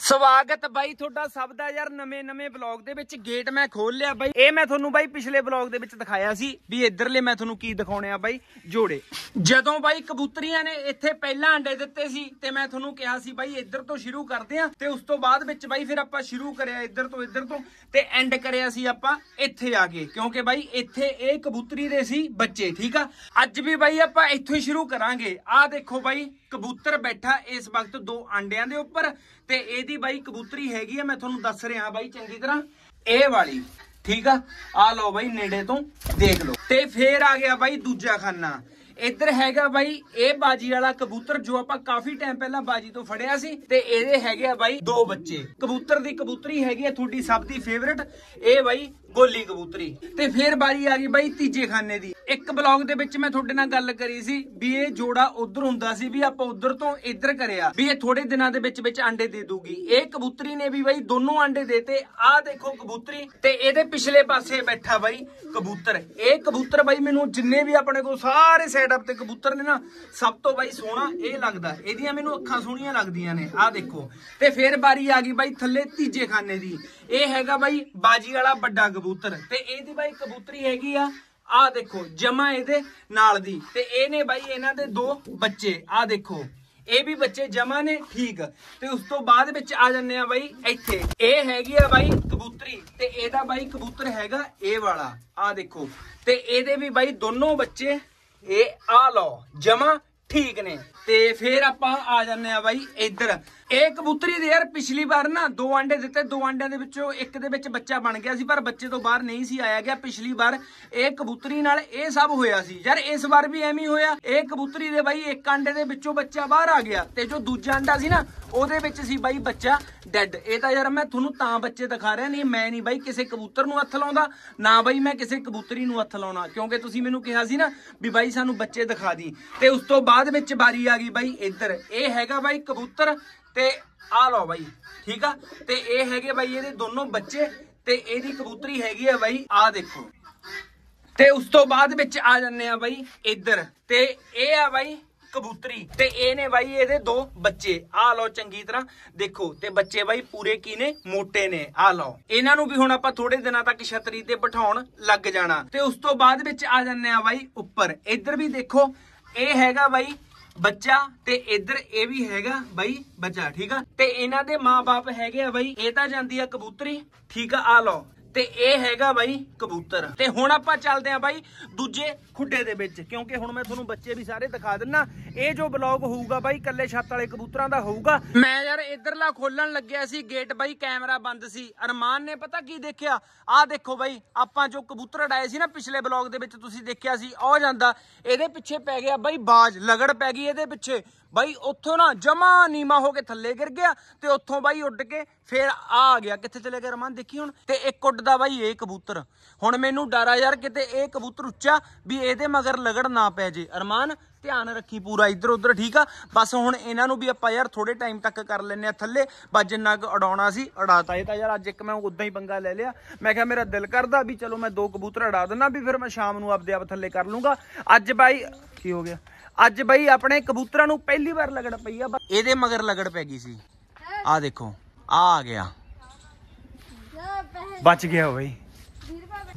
ਸਵਾਗਤ ਬਾਈ ਤੁਹਾਡਾ ਸਭ ਦਾ ਯਾਰ ਨਵੇਂ ਨਵੇਂ ਬਲੌਗ ਦੇ ਵਿੱਚ ਗੇਟ ਮੈਂ ਖੋਲ ਲਿਆ ਬਾਈ ਇਹ ਮੈਂ ਤੁਹਾਨੂੰ ਬਾਈ ਪਿਛਲੇ ਬਲੌਗ ਦੇ ਵਿੱਚ ਦਿਖਾਇਆ ਸੀ ਵੀ ਇਧਰਲੇ ਮੈਂ ਤੁਹਾਨੂੰ ਕੀ ਦਿਖਾਉਣੇ ਆ ਬਾਈ ਜੋੜੇ ਜਦੋਂ ਬਾਈ ਕਬੂਤਰੀਆਂ ਨੇ ਇੱਥੇ ਪਹਿਲਾਂ ਅੰਡੇ ਦਿੱਤੇ ਸੀ ਤੇ ਮੈਂ ਤੁਹਾਨੂੰ ਕਿਹਾ ਸੀ ਬਾਈ ਇੱਧਰ ਤੋਂ ਸ਼ੁਰੂ ਕਰਦੇ ਆ ਤੇ ਉਸ ਤੋਂ ਬਾਅਦ ਵਿੱਚ ਬਾਈ ਫਿਰ ਆਪਾਂ ਸ਼ੁਰੂ ਕਰਿਆ ਇੱਧਰ ਤੋਂ ਇੱਧਰ ਤੋਂ ਤੇ ਐਂਡ ਕਰਿਆ ਸੀ ਆਪਾਂ ਇੱਥੇ ਆ ਕੇ ਕਿਉਂਕਿ ਬਾਈ ਇੱਥੇ ਇਹ ਕਬੂਤਰੀ ਦੇ ਸੀ ਬੱਚੇ ਠੀਕ ਆ ਅੱਜ ਵੀ ਬਾਈ ਆਪਾਂ ਇੱਥੋਂ ਹੀ ਸ਼ੁਰੂ ਕਰਾਂਗੇ ਆ ਦੇਖੋ ਬਾਈ ਕਬੂਤਰ ਬੈਠਾ ਇਸ ਵਕਤ ਦੋ ਆਂਡਿਆਂ ਦੇ ਉੱਪਰ ਤੇ ਇਹਦੀ ਬਾਈ ਕਬੂਤਰੀ ਹੈਗੀ ਆ ਮੈਂ ਤੁਹਾਨੂੰ ਦੱਸ ਰਿਹਾ ਬਾਈ ਚੰਗੀ ਤਰ੍ਹਾਂ ਇਹ ਵਾਲੀ ਠੀਕ ਆ ਆ ਲਓ ਬਾਈ ਨੇੜੇ ਤੋਂ ਦੇਖ ਲਓ ਤੇ ਫੇਰ ਆ ਗਿਆ ਬਾਈ ਦੂਜਾ ਖਾਨਾ ਇੱਧਰ ਹੈਗਾ ਬਾਈ ਇਹ ਬਾਜੀ ਵਾਲਾ ਕਬੂਤਰ ਜੋ ਆਪਾਂ ਕਾਫੀ ਟਾਈਮ ਪਹਿਲਾਂ ਬਾਜੀ ਤੋਂ ਫੜਿਆ ਸੀ ਤੇ ਇਹਦੇ ਹੈਗੇ ਆ ਬਾਈ ਦੋ ਬੱਚੇ ਕਬੂਤਰ ਦੀ ਕਬੂਤਰੀ ਹੈਗੀ ਆ ਤੁਹਾਡੀ ਸਭ ਦੀ ਫੇਵਰਿਟ ਇਹ ਬਾਈ ਗੋਲੀ ਕਬੂਤਰੀ ਤੇ ਫੇਰ ਬਾਰੀ ਆ ਗਈ ਬਾਈ ਤੀਜੇ ਖਾਨੇ ਦੀ ਇੱਕ ਬਲੌਗ ਦੇ ਵਿੱਚ ਮੈਂ ਤੁਹਾਡੇ ਨਾਲ ਗੱਲ ਕਰੀ ਸੀ ਵੀ ਇਹ ਜੋੜਾ ਉਧਰ ਹੁੰਦਾ ਸੀ ਵੀ ਆਪਾਂ ਉਧਰ ਤੋਂ ਇੱਧਰ ਕਰਿਆ ਵੀ ਇਹ ਥੋੜੇ ਦਿਨਾਂ ਦੇ ਵਿੱਚ ਵਿੱਚ ਆਂਡੇ ਦੇ ਦੂਗੀ ਇਹ ਕਬੂਤਰੀ ਨੇ ਵੀ ਬਾਈ ਦੋਨੋਂ ਆਂਡੇ ਦੇਤੇ ਆ ਦੇਖੋ ਕਬੂਤਰੀ ਤੇ ਇਹਦੇ ਪਿਛਲੇ ਪਾਸੇ ਬੈਠਾ ਬਾਈ ਕਬੂਤਰ ਇਹ ਕਬੂਤਰ ਬਾਈ ਮੈਨੂੰ ਜਿੰਨੇ ਵੀ ਆਪਣੇ ਕੋਲ ਸਾਰੇ ਸੈਟਅਪ ਤੇ ਕਬੂਤਰ ਨੇ ਨਾ ਸਭ ਤੋਂ ਬਾਈ ਸੋਹਣਾ ਇਹ ਲੱਗਦਾ ਇਹਦੀਆਂ ਮੈਨੂੰ ਅੱਖਾਂ ਸੋਹਣੀਆਂ ਲੱਗਦੀਆਂ ਨੇ ਆ ਦੇਖੋ ਤੇ ਫੇਰ ਬਾਰੀ ਆ ਗਈ ਬਾਈ ਥੱਲੇ ਤੀਜੇ ਖਾਨੇ ਦੀ ਇਹ ਹੈਗਾ ਬਾਈ ਬਾਜੀ ਵਾਲਾ ਵੱਡਾ ਕਬੂਤਰ ਤੇ ਇਹਦੀ ਬਾਈ ਕਬੂਤਰੀ ਹੈਗੀ ਆ ਆ ਦੇਖੋ ਜਮਾ ਇਹਦੇ ਨਾਲ ਦੀ ਤੇ ਇਹ ਨੇ ਬਾਈ ਇਹਨਾਂ ਦੇ ਦੋ ਬੱਚੇ ਆ ਦੇਖੋ ਇਹ ਵੀ ਬੱਚੇ ਜਮਾ ਨੇ ਠੀਕ ਤੇ ਉਸ ਤੋਂ ਬਾਅਦ ਵਿੱਚ ਆ ਜੰਨੇ ਆ ਬਾਈ ਇੱਥੇ ਇਹ ਹੈਗੀ ਆ ਬਾਈ ਕਬੂਤਰੀ ਤੇ ਇਹਦਾ ਬਾਈ ਕਬੂਤਰ ਹੈਗਾ ਇਹ ਵਾਲਾ ਆ ਦੇਖੋ ਤੇ ਇਹਦੇ ਵੀ ਬਾਈ ਦੋਨੋਂ ਬੱਚੇ ਇਹ ਆ ਲਓ ਜਮਾ ਠੀਕ ਨੇ ਤੇ ਫੇਰ ਆਪਾਂ ਆ ਜੰਨੇ ਆ ਬਾਈ ਇੱਧਰ ਇਹ ਕਬੂਤਰੀ ਦੇ ਯਾਰ ਪਿਛਲੀ ਵਾਰ ਨਾ ਦੋ ਆਂਡੇ ਦਿੱਤੇ ਦੋ ਆਂਡਿਆਂ ਦੇ ਵਿੱਚੋਂ ਇੱਕ ਦੇ ਵਿੱਚ ਬੱਚਾ ਬਣ ਗਿਆ ਸੀ ਪਰ ਬੱਚੇ ਤੋਂ ਬਾਹਰ ਨਹੀਂ ਸੀ ਆਇਆ ਗਿਆ ਪਿਛਲੀ ਵਾਰ ਇਹ ਕਬੂਤਰੀ ਨਾਲ ਇਹ ਸਭ ਹੋਇਆ ਸੀ ਯਾਰ ਇਸ ਵਾਰ ਵੀ ਐਵੇਂ ਹੀ ਹੋਇਆ ਇਹ ਕਬੂਤਰੀ ਦੇ ਬਾਈ ਇੱਕ ਆਂਡੇ ਦੇ ਵਿੱਚੋਂ ਬੱਚਾ ਬਾਹਰ ਆ ਗਿਆ ਤੇ ਜੋ ਦੂਜਾ ਆਂਡਾ ਸੀ ਨਾ ਉਹਦੇ ਵਿੱਚ ਸੀ ਬਾਈ ਬੱਚਾ ਡੈੱਡ ਇਹ ਤਾਂ ਯਾਰ ਮੈਂ ਤੁਹਾਨੂੰ ਤਾਂ ਬੱਚੇ ਦਿਖਾ ਰਿਹਾ ਨਹੀਂ ਮੈਂ ਨਹੀਂ ਬਾਈ ਕਿਸੇ ਕਬੂਤਰ ਨੂੰ ਹੱਥ ਲਾਉਂਦਾ ਨਾ ਬਾਈ ਮੈਂ ਕਿਸੇ ਕਬੂਤਰੀ ਨੂੰ ਹੱਥ ਲਾਉਣਾ ਕਿਉਂਕਿ ਤੁਸੀਂ ਮੈਨੂੰ ਕਿਹਾ ਸੀ ਨਾ ਵੀ ਬਾਈ ਸਾਨੂੰ ਬੱਚੇ ਦਿਖਾ ਦੀ ਤੇ ਉਸ ਤੋਂ ਬਾਅਦ ਵਿੱਚ ਵਾਰੀ ਆ ਗਈ ਬਾਈ ਇੱਧਰ ਇਹ ਹੈਗਾ ਬਾਈ ਕਬੂਤਰ ਤੇ ਆ ਲਓ ਬਾਈ ਠੀਕ ਆ ਤੇ ਇਹ ਹੈਗੇ ਬਾਈ ਇਹਦੇ ਦੋਨੋਂ ਬੱਚੇ ਤੇ ਇਹਦੀ ਕਬੂਤਰੀ ਹੈਗੀ ਆ ਬਾਈ ਆ ਦੇਖੋ ਤੇ ਉਸ ਤੋਂ ਬਾਅਦ ਵਿੱਚ ਆ ਜੰਨੇ ਆ ਬਾਈ ਇੱਧਰ ਤੇ ਇਹ ਆ ਬਾਈ ਕਬੂਤਰੀ ਤੇ ਇਹ ਨੇ ਬਾਈ ਇਹਦੇ ਦੋ ਬੱਚੇ ਆ ਲਓ ਚੰਗੀ ਤਰ੍ਹਾਂ ਦੇਖੋ ਤੇ ਬੱਚੇ ਬਾਈ ਪੂਰੇ ਕੀ ਨੇ ਮੋਟੇ ਨੇ ਆ ਲਓ ਇਹਨਾਂ ਨੂੰ ਵੀ ਹੁਣ ਆਪਾਂ ਥੋੜੇ ਦਿਨਾਂ ਤੱਕ ਛਤਰੀ ਤੇ ਬਿਠਾਉਣ ਲੱਗ ਜਾਣਾ ਤੇ ਉਸ ਤੋਂ ਬਾਅਦ ਵਿੱਚ ਆ ਜੰਨੇ ਆ ਬਾਈ ਉੱਪਰ ਇੱਧਰ ਵੀ ਦੇਖੋ ਇਹ ਹੈਗਾ ਬਾਈ ਬੱਚਾ ਤੇ ਇੱਧਰ ਇਹ ਵੀ ਹੈਗਾ ਬਾਈ ਬੱਚਾ ਠੀਕ ਆ ਤੇ ਇਹਨਾਂ ਦੇ ਮਾਪੇ ਹੈਗੇ ਆ ਬਾਈ ਇਹ ਤਾਂ ਜਾਂਦੀ ਆ ਕਬੂਤਰੀ ਠੀਕ ਆ ਆ ਲਓ ਤੇ ਇਹ ਹੈਗਾ ਬਾਈ ਕਬੂਤਰ ਤੇ ਹੁਣ ਆਪਾਂ ਚੱਲਦੇ ਆਂ ਬਾਈ ਦੂਜੇ ਖੁੱਡੇ ਦੇ ਵਿੱਚ ਕਿਉਂਕਿ ਹੁਣ ਮੈਂ ਤੁਹਾਨੂੰ ਬੱਚੇ ਵੀ ਸਾਰੇ ਦਿਖਾ ਦਿੰਨਾ ਇਹ ਜੋ ਬਲੌਗ ਹੋਊਗਾ ਬਾਈ ਕੱਲੇ ਛੱਤ ਵਾਲੇ ਕਬੂਤਰਾਂ ਦਾ ਹੋਊਗਾ ਮੈਂ ਯਾਰ ਇਧਰਲਾ ਖੋਲਣ ਲੱਗਿਆ ਸੀ ਗੇਟ ਬਾਈ ਕੈਮਰਾ ਬੰਦ ਸੀ ਅਰਮਾਨ ਨੇ ਪਤਾ ਕੀ ਦੇਖਿਆ ਆਹ ਦੇਖੋ ਬਾਈ ਆਪਾਂ ਜੋ ਕਬੂਤਰ ਡਾਏ ਸੀ ਨਾ ਪਿਛਲੇ ਬਲੌਗ ਦੇ ਵਿੱਚ ਤੁਸੀਂ ਦੇਖਿਆ ਸੀ ਉਹ ਜਾਂਦਾ ਇਹਦੇ ਪਿੱਛੇ ਪੈ ਗਿਆ ਬਾਈ ਬਾਜ ਲਗੜ ਪੈ ਗਈ ਇਹਦੇ ਪਿੱਛੇ ਬਾਈ ਉੱਥੋਂ ਨਾ ਜਮਾ ਨੀਮਾ ਹੋ ਕੇ ਥੱਲੇ ਗਿਰ ਗਿਆ ਤੇ ਉੱਥੋਂ ਬਾਈ ਉੱਡ ਕੇ ਫੇਰ ਆ ਗਿਆ ਕਿੱਥੇ ਚਲੇ ਗਿਆ ਰਮਨ ਦੇਖੀ ਹੁਣ ਤੇ ਇੱਕ ਉੱਡਦਾ ਬਾਈ ਇਹ ਕਬੂਤਰ ਹੁਣ ਮੈਨੂੰ ਡਰ ਆ ਯਾਰ ਕਿਤੇ ਇਹ ਕਬੂਤਰ ਉੱਚਾ ਵੀ ਇਹਦੇ ਮਗਰ ਲਗੜ ਨਾ ਪੈ ਜੇ ਅਰਮਾਨ ਧਿਆਨ ਰੱਖੀ ਪੂਰਾ ਇੱਧਰ ਉੱਧਰ ਠੀਕ ਆ ਬਸ ਹੁਣ ਇਹਨਾਂ ਨੂੰ ਵੀ ਆਪਾਂ ਯਾਰ ਥੋੜੇ ਟਾਈਮ ਤੱਕ ਕਰ ਲੈਨੇ ਆ ਥੱਲੇ ਬਸ ਜਿੰਨਾ ਕੁ ਅਡਾਉਣਾ ਸੀ ਅੜਾਤਾ ਇਹ ਤਾਂ ਯਾਰ ਅੱਜ ਇੱਕ ਮੈਂ ਉਦਾਂ ਹੀ ਪੰਗਾ ਲੈ ਲਿਆ ਮੈਂ ਕਿਹਾ ਮੇਰਾ ਦਿਲ ਕਰਦਾ ਵੀ ਚਲੋ ਮੈਂ ਦੋ ਕਬੂਤਰ ਅੜਾ ਦਿੰਨਾ ਵੀ ਫਿਰ ਮੈਂ ਸ਼ਾਮ ਨੂੰ ਆਪਦੇ ਆਪ ਥੱਲੇ ਕਰ ਲੂੰਗਾ ਅੱਜ ਬਾਈ ਕੀ ਹੋ ਗਿਆ ਅੱਜ ਬਈ ਆਪਣੇ ਕਬੂਤਰਾਂ ਨੂੰ ਪਹਿਲੀ ਵਾਰ ਲਗੜ ਪਈ ਆ ਇਹਦੇ ਮਗਰ ਲਗੜ ਪੈ ਗਈ ਸੀ ਆ ਦੇਖੋ ਆ ਆ ਗਿਆ ਬਚ ਗਿਆ ਬਈ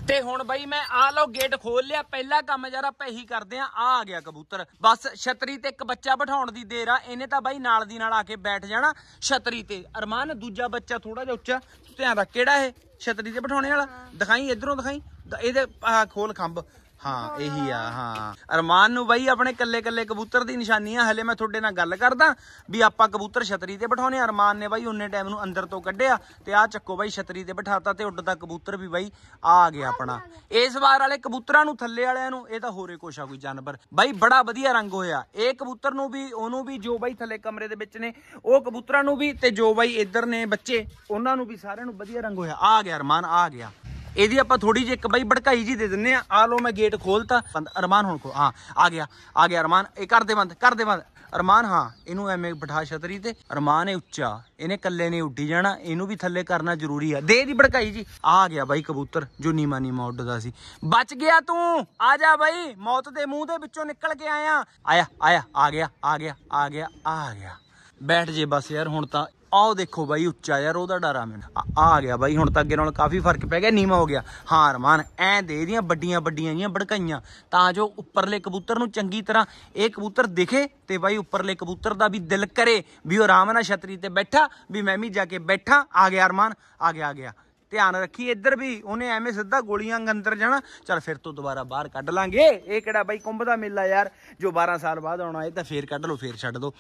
ਤੇ ਹੁਣ ਬਈ ਮੈਂ ਆ ਲਓ ਗੇਟ ਖੋਲ ਲਿਆ ਪਹਿਲਾ ਕੰਮ ਜਰਾ ਪਹਿਹੀ ਕਰਦੇ ਆ ਆ ਆ ਗਿਆ ਕਬੂਤਰ ਬਸ ਛਤਰੀ ਤੇ ਇੱਕ ਬੱਚਾ ਬਿਠਾਉਣ ਦੀ ਦੇਰ ਆ ਇਹਨੇ ਤਾਂ ਬਾਈ ਨਾਲ ਦੀ ਨਾਲ ਆ ਕੇ ਬੈਠ ਜਾਣਾ ਛਤਰੀ ਤੇ ਅਰਮਾਨ ਦੂਜਾ ਬੱਚਾ ਥੋੜਾ ਜਿਹਾ ਉੱਚਾ ਧਿਆਨ ਰੱਖ ਕਿਹੜਾ ਇਹ ਛਤਰੀ ਤੇ ਬਿਠਾਉਣੇ ਵਾਲਾ ਦਿਖਾਈ ਇਧਰੋਂ ਦਿਖਾਈ ਇਹਦੇ ਖੋਲ ਖੰਭ ਹਾਂ ਇਹੀ ਆ ਹਾਂ ਅਰਮਾਨ ਨੂੰ ਬਾਈ ਆਪਣੇ ਕੱਲੇ ਕੱਲੇ ਕਬੂਤਰ ਦੀ ਨਿਸ਼ਾਨੀ ਆ ਹਲੇ ਮੈਂ ਤੁਹਾਡੇ ਨਾਲ ਗੱਲ ਕਰਦਾ ਵੀ ਆਪਾਂ ਕਬੂਤਰ ਛਤਰੀ ਤੇ ਬਿਠਾਉਨੇ ਅਰਮਾਨ ਨੇ ਬਾਈ ਉਹਨੇ ਟਾਈਮ ਨੂੰ ਅੰਦਰ ਤੋਂ ਕੱਢਿਆ ਤੇ ਆ ਚੱਕੋ ਬਾਈ ਛਤਰੀ ਤੇ ਬਿਠਾਤਾ ਤੇ ਉੱਡਦਾ ਕਬੂਤਰ ਵੀ ਬਾਈ ਆ ਗਿਆ ਆਪਣਾ ਇਸ ਵਾਰ ਵਾਲੇ ਕਬੂਤਰਾਂ ਨੂੰ ਥੱਲੇ ਵਾਲਿਆਂ ਨੂੰ ਇਹ ਤਾਂ ਹੋਰੇ ਕੁਛ ਆ ਕੋਈ ਜਾਨਵਰ ਬਾਈ ਬੜਾ ਵਧੀਆ ਰੰਗ ਹੋਇਆ ਇਹ ਕਬੂਤਰ ਨੂੰ ਵੀ ਉਹਨੂੰ ਵੀ ਜੋ ਬਾਈ ਥੱਲੇ ਕਮਰੇ ਦੇ ਵਿੱਚ ਨੇ ਉਹ ਕਬੂਤਰਾਂ ਨੂੰ ਵੀ ਤੇ ਜੋ ਬਾਈ ਇੱਧਰ ਨੇ ਬੱਚੇ ਉਹਨਾਂ ਨੂੰ ਵੀ ਸਾਰਿਆਂ ਨੂੰ ਵਧੀਆ ਰੰਗ ਹੋਇਆ ਆ ਗਿਆ ਅਰਮਾਨ ਆ ਗਿਆ ਇਹਦੀ ਆਪਾਂ ਥੋੜੀ ਜਿਹੀ ਇੱਕ ਬਾਈ ਭੜਕਾਈ ਜੀ ਦੇ ਦਿੰਨੇ ਆ ਆ ਲੋ ਮੈਂ ਗੇਟ ਖੋਲਤਾ ਅਰਮਾਨ ਹੁਣ ਕੋ ਹਾਂ ਆ ਗਿਆ ਆ ਗਿਆ ਅਰਮਾਨ ਇਹ ਕਰ ਦੇ ਬੰਦ ਕਰ ਦੇ ਬੰਦ ਅਰਮਾਨ ਹਾਂ ਇਹਨੂੰ ਐਵੇਂ ਬਿਠਾ ਛਤਰੀ ਤੇ ਅਰਮਾਨ ਇਹ ਉੱਚਾ ਇਹਨੇ ਕੱਲੇ ਨੇ ਉੱਡੀ ਜਾਣਾ ਇਹਨੂੰ ਵੀ ਥੱਲੇ ਕਰਨਾ ਜ਼ਰੂਰੀ ਆ ਦੇ ਦੀ ਭੜਕਾਈ ਜੀ ਆ ਗਿਆ ਬਾਈ ਕਬੂਤਰ ਜੋ ਨੀਮਾ ਨੀਮਾ ਉੱਡਦਾ ਸੀ ਬਚ ਗਿਆ ਤੂੰ ਆ ਜਾ ਬਾਈ ਮੌਤ ਦੇ ਮੂੰਹ ਦੇ ਵਿੱਚੋਂ ਨਿਕਲ ਕੇ ਆਇਆ ਆਇਆ ਆਇਆ ਆ ਗਿਆ ਆ ਗਿਆ ਆ ਗਿਆ ਆ ਗਿਆ ਬੈਠ ਜੇ ਬਸ ਯਾਰ ਹੁਣ ਤਾਂ ਆਹ ਦੇਖੋ ਬਾਈ ਉੱਚਾ ਯਾਰ ਉਹਦਾ ਡਰਾ ਆ ਮੈਨੂੰ ਆ ਗਿਆ ਬਾਈ ਹੁਣ ਤਾਂ ਅੱਗੇ ਨਾਲ ਕਾਫੀ ਫਰਕ ਪੈ ਗਿਆ ਨੀਵਾ ਹੋ ਗਿਆ ਹਾਂ ਰਮਾਨ ਐ ਦੇ ਦੀਆਂ ਵੱਡੀਆਂ ਵੱਡੀਆਂ ਜੀਆਂ ਭੜਕਾਈਆਂ ਤਾਂ ਜੋ ਉੱਪਰਲੇ ਕਬੂਤਰ ਨੂੰ ਚੰਗੀ ਤਰ੍ਹਾਂ ਇਹ ਕਬੂਤਰ ਦਿਖੇ ਤੇ ਬਾਈ ਉੱਪਰਲੇ ਕਬੂਤਰ ਦਾ ਵੀ ਦਿਲ ਕਰੇ ਵੀ ਉਹ ਆਰਾਮ ਨਾਲ ਛਤਰੀ ਤੇ ਬੈਠਾ ਵੀ ਮੈਂ ਵੀ ਜਾ ਕੇ ਬੈਠਾ ਆ ਗਿਆ ਰਮਾਨ ਆ ਗਿਆ ਆ ਗਿਆ ਧਿਆਨ ਰੱਖੀ ਇੱਧਰ ਵੀ ਉਹਨੇ ਐਵੇਂ ਸਿੱਧਾ ਗੋਲੀਆਂ ਅੰਦਰ ਜਾਣਾ ਚਲ ਫਿਰ ਤੋਂ ਦੁਬਾਰਾ ਬਾਹਰ ਕੱਢ ਲਾਂਗੇ ਇਹ ਕਿਹੜਾ ਬਾਈ ਕੁੰਭ ਦਾ ਮੇਲਾ ਯਾਰ ਜੋ 12 ਸਾਲ ਬਾਅਦ ਆਉਣਾ ਇਹ ਤਾਂ ਫੇਰ ਕੱਢ ਲਓ ਫੇਰ ਛੱਡ ਦਿਓ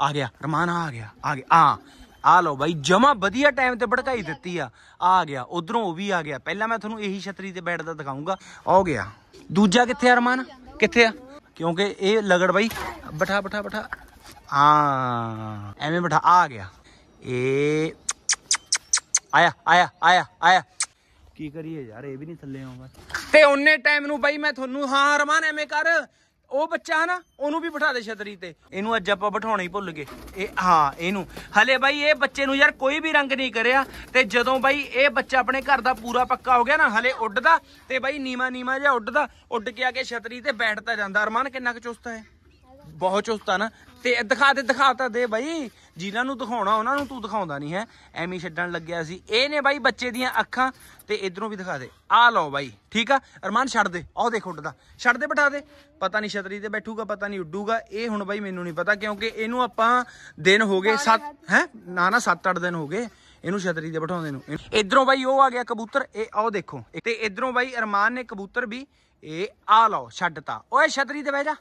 ਆ ਗਿਆ ਰਮਾਨ ਆ ਗਿਆ ਆ ਗਿਆ ਆ ਆ ਲਓ ਬਾਈ ਜਮਾ ਵਧੀਆ ਟਾਈਮ ਤੇ ਭੜਕਾਈ ਦਿੱਤੀ ਆ ਆ ਗਿਆ ਉਧਰੋਂ ਉਹ ਵੀ ਆ ਗਿਆ ਪਹਿਲਾਂ ਮੈਂ ਤੁਹਾਨੂੰ ਇਹੀ ਛਤਰੀ ਤੇ ਬੈਠਦਾ ਦਿਖਾਉਂਗਾ ਆ ਗਿਆ ਦੂਜਾ ਕਿੱਥੇ ਆ ਅਰਮਾਨ ਕਿੱਥੇ ਆ ਕਿਉਂਕਿ ਇਹ ਲਗੜ ਬਾਈ ਬਠਾ ਬਠਾ ਬਠਾ ਆ ਐਵੇਂ ਬਠਾ ਆ ਗਿਆ ਇਹ ਆਇਆ ਆਇਆ ਆਇਆ ਆਇਆ ਕੀ ਕਰੀਏ ਯਾਰ ਇਹ ਵੀ ਨਹੀਂ ਥੱਲੇ ਆਉਂਦਾ ਤੇ ਉਹਨੇ ਟਾਈਮ ਨੂੰ ਬਾਈ ਮੈਂ ਤੁਹਾਨੂੰ ਹਾਂ ਅਰਮਾਨ ਐਵੇਂ ਕਰ ਉਹ ਬੱਚਾ ਹੈ ਨਾ ਉਹਨੂੰ ਵੀ ਬਿਠਾ ਦੇ ਛਤਰੀ ਤੇ ਇਹਨੂੰ ਅੱਜ ਆਪਾਂ ਬਿਠਾਉਣਾ ਹੀ ਭੁੱਲ ਗਏ ਇਹ ਹਾਂ ਇਹਨੂੰ ਹਲੇ ਬਾਈ ਇਹ ਬੱਚੇ ਨੂੰ ਯਾਰ ਕੋਈ ਵੀ ਰੰਗ ਨਹੀਂ ਕਰਿਆ ਤੇ ਜਦੋਂ ਬਾਈ ਇਹ ਬੱਚਾ ਆਪਣੇ ਘਰ ਦਾ ਪੂਰਾ ਪੱਕਾ ਹੋ ਗਿਆ ਨਾ ਹਲੇ ਉੱਡਦਾ ਤੇ ਬਾਈ ਨੀਮਾ ਨੀਮਾ ਜਿਹਾ ਉੱਡਦਾ ਉੱਡ ਕੇ ਆ ਕੇ ਛਤਰੀ ਤੇ ਬੈਠਦਾ ਜਾਂਦਾ ਅਰਮਾਨ ਕਿੰਨਾ ਕੁ ਚੁਸਤ ਹੈ ਬਹੁਤ ਚੁਸਤਾ ਨਾ ਤੇ ਦਿਖਾ ਦੇ ਦਿਖਾਤਾ ਦੇ ਬਾਈ ਜਿਨ੍ਹਾਂ ਨੂੰ ਦਿਖਾਉਣਾ ਉਹਨਾਂ ਨੂੰ ਤੂੰ ਦਿਖਾਉਂਦਾ ਨਹੀਂ ਹੈ ਐਵੇਂ ਛੱਡਣ ਲੱਗਿਆ ਸੀ ਇਹ ਨੇ ਬਾਈ ਬੱਚੇ ਦੀਆਂ ਅੱਖਾਂ ਤੇ ਇਧਰੋਂ ਵੀ ਦਿਖਾ ਦੇ ਆ ਲਓ ਬਾਈ ਠੀਕ ਆ ਅਰਮਾਨ ਛੱਡ ਦੇ ਆਹ ਦੇਖ ਉੱਡਦਾ ਛੱਡ ਦੇ ਬਿਠਾ ਦੇ ਪਤਾ ਨਹੀਂ ਛਤਰੀ ਤੇ ਬੈਠੂਗਾ ਪਤਾ ਨਹੀਂ ਉੱਡੂਗਾ ਇਹ ਹੁਣ ਬਾਈ ਮੈਨੂੰ ਨਹੀਂ ਪਤਾ ਕਿਉਂਕਿ ਇਹਨੂੰ ਆਪਾਂ ਦਿਨ ਹੋ ਗਏ 7 ਹੈ ਨਾ ਨਾ 7-8 ਦਿਨ ਹੋ ਗਏ ਇਹਨੂੰ ਛਤਰੀ ਤੇ ਬਿਠਾਉਂਦੇ ਨੂੰ ਇਧਰੋਂ ਬਾਈ ਉਹ ਆ ਗਿਆ ਕਬੂਤਰ ਇਹ ਆਹ ਦੇਖੋ ਤੇ ਇਧਰੋਂ ਬਾਈ ਅਰਮਾਨ ਨੇ ਕਬੂਤਰ ਵੀ ਇਹ ਆ ਲਓ ਛੱਡਤਾ ਓਏ ਛਤਰੀ ਤੇ ਬਹਿ ਜਾ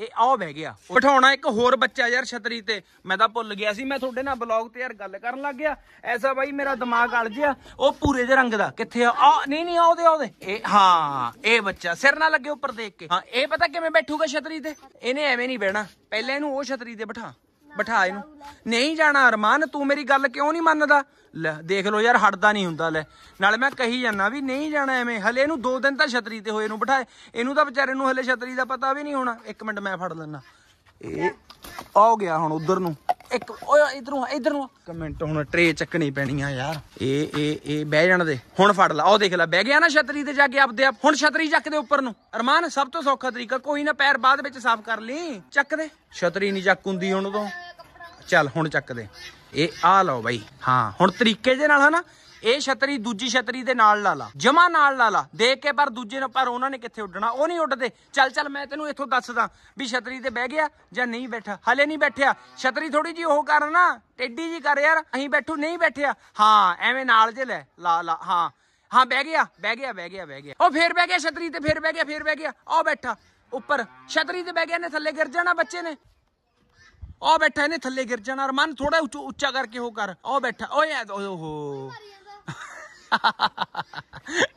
ਇਹ ਆਹ ਬਹਿ ਗਿਆ ਉਠਾਉਣਾ ਇੱਕ ਹੋਰ ਬੱਚਾ ਯਾਰ ਛਤਰੀ ਤੇ ਮੈਂ ਤਾਂ ਭੁੱਲ ਗਿਆ ਸੀ ਮੈਂ ਤੁਹਾਡੇ ਨਾਲ ਬਲੌਗ ਤੇ ਯਾਰ ਗੱਲ ਕਰਨ ਲੱਗ ਗਿਆ ਐਸਾ ਬਾਈ ਮੇਰਾ ਦਿਮਾਗ ਅੜ ਗਿਆ ਉਹ ਪੂਰੇ ਜਿਹੇ ਰੰਗ ਦਾ ਕਿੱਥੇ ਆ ਆ ਨਹੀਂ ਨਹੀਂ ਆ ਉਹਦੇ ਉਹਦੇ ਇਹ ਹਾਂ ਇਹ ਬੱਚਾ ਸਿਰ ਨਾ ਲੱਗੇ ਉੱਪਰ ਦੇਖ ਕੇ ਹਾਂ ਇਹ ਪਤਾ ਕਿਵੇਂ ਬੈਠੂਗਾ ਛਤਰੀ ਤੇ ਇਹਨੇ ਐਵੇਂ ਨਹੀਂ ਬਹਿਣਾ ਪਹਿਲਾਂ ਇਹਨੂੰ ਉਹ ਛਤਰੀ ਤੇ ਬਿਠਾ ਬਿਠਾ ਇਹਨੂੰ ਨਹੀਂ ਜਾਣਾ ਅਰਮਾਨ ਤੂੰ ਮੇਰੀ ਗੱਲ ਕਿਉਂ ਨਹੀਂ ਮੰਨਦਾ ਲੈ ਦੇਖ ਲੋ ਯਾਰ ਹਟਦਾ ਨਹੀਂ ਹੁੰਦਾ ਲੈ ਨਾਲੇ ਮੈਂ ਕਹੀ ਜਾਂਦਾ ਵੀ ਨਹੀਂ ਜਾਣਾ ਐਵੇਂ ਹਲੇ ਇਹਨੂੰ ਦੋ ਦਿਨ ਤਾਂ ਛਤਰੀ ਤੇ ਹੋਏ ਨੂੰ ਬਿਠਾਏ ਇਹਨੂੰ ਤਾਂ ਵਿਚਾਰੇ ਨੂੰ ਹਲੇ ਛਤਰੀ ਦਾ ਪਤਾ ਵੀ ਨਹੀਂ ਹੋਣਾ ਇੱਕ ਮਿੰਟ ਮੈਂ ਫੜ ਲੈਣਾ ਇਹ ਆ ਗਿਆ ਹੁਣ ਉਧਰ ਨੂੰ ਇੱਕ ਓਏ ਇਧਰ ਨੂੰ ਨੂੰ ਇੱਕ ਕਮੈਂਟ ਹੁਣ ਟਰੇ ਚੱਕਣੀ ਪੈਣੀ ਆ ਯਾਰ ਇਹ ਇਹ ਇਹ ਬਹਿ ਜਾਣ ਦੇ ਹੁਣ ਫੜ ਲੈ ਆਹ ਦੇਖ ਲੈ ਬਹਿ ਗਿਆ ਨਾ ਛਤਰੀ ਤੇ ਜਾ ਕੇ ਆਪਦੇ ਆਪ ਹੁਣ ਛਤਰੀ ਚੱਕ ਦੇ ਉੱਪਰ ਨੂੰ ਅਰਮਾਨ ਸਭ ਤੋਂ ਸੌਖਾ ਤਰੀਕਾ ਕੋਈ ਨਾ ਪੈਰ ਬਾਅਦ ਵਿੱਚ ਸਾਫ਼ ਕਰ ਲਈ ਚੱਕ ਦੇ ਛਤਰੀ ਨਹੀਂ ਚੱਕ ਹੁੰਦੀ ਹੁਣ ਉਦੋਂ ਚੱਲ ਹੁਣ ਚੱਕ ਦੇ ਇਹ ਆ ਲਓ ਬਾਈ ਹਾਂ ਹੁਣ ਤਰੀਕੇ ਦੇ ਨਾਲ ਹਨਾ ਇਹ ਛਤਰੀ ਦੂਜੀ ਛਤਰੀ ਦੇ ਨਾਲ ਲਾ ਲਾ ਜਮਾ ਨਾਲ ਲਾ ਲਾ ਦੇਖ ਕੇ ਪਰ ਦੂਜੇ ਨੂੰ ਪਰ ਉਹਨਾਂ ਨੇ ਕਿੱਥੇ ਉੱਡਣਾ ਉਹ ਨਹੀਂ ਉੱਡਦੇ ਚੱਲ ਚੱਲ ਮੈਂ ਤੈਨੂੰ ਇੱਥੋਂ ਦੱਸਦਾ ਵੀ ਛਤਰੀ ਤੇ ਬਹਿ ਗਿਆ ਜਾਂ ਨਹੀਂ ਬੈਠਾ ਹਲੇ ਨਹੀਂ ਬੈਠਿਆ ਛਤਰੀ ਥੋੜੀ ਜੀ ਉਹ ਕਰ ਨਾ ਟੇਡੀ ਜੀ ਕਰ ਯਾਰ ਅਸੀਂ ਬੈਠੂ ਨਹੀਂ ਬੈਠਿਆ ਹਾਂ ਐਵੇਂ ਨਾਲ ਜੇ ਲੈ ਲਾ ਲਾ ਹਾਂ ਹਾਂ ਬਹਿ ਗਿਆ ਬਹਿ ਗਿਆ ਬਹਿ ਗਿਆ ਬਹਿ ਗਿਆ ਉਹ ਫੇਰ ਬਹਿ ਗਿਆ ਛਤਰੀ ਤੇ ਫੇਰ ਬਹਿ ਗਿਆ ਫੇਰ ਬਹਿ ਗਿਆ ਆਹ ਬੈਠਾ ਉੱਪਰ ਛਤਰੀ ਤੇ ਬਹਿ ਗਿਆ ਨੇ ਥੱਲੇ ਗਿਰ ਜਾਣਾ ਬੱਚੇ ਨੇ ਆ ਬੈਠਾ ਇਹਨੇ ਥੱਲੇ ਗਿਰ ਜਾਣਾ ਅਰਮਨ ਥੋੜਾ ਉੱਚਾ ਕਰਕੇ ਉਹ ਕਰ ਆ ਬੈਠਾ ਓਏ ਓਹੋ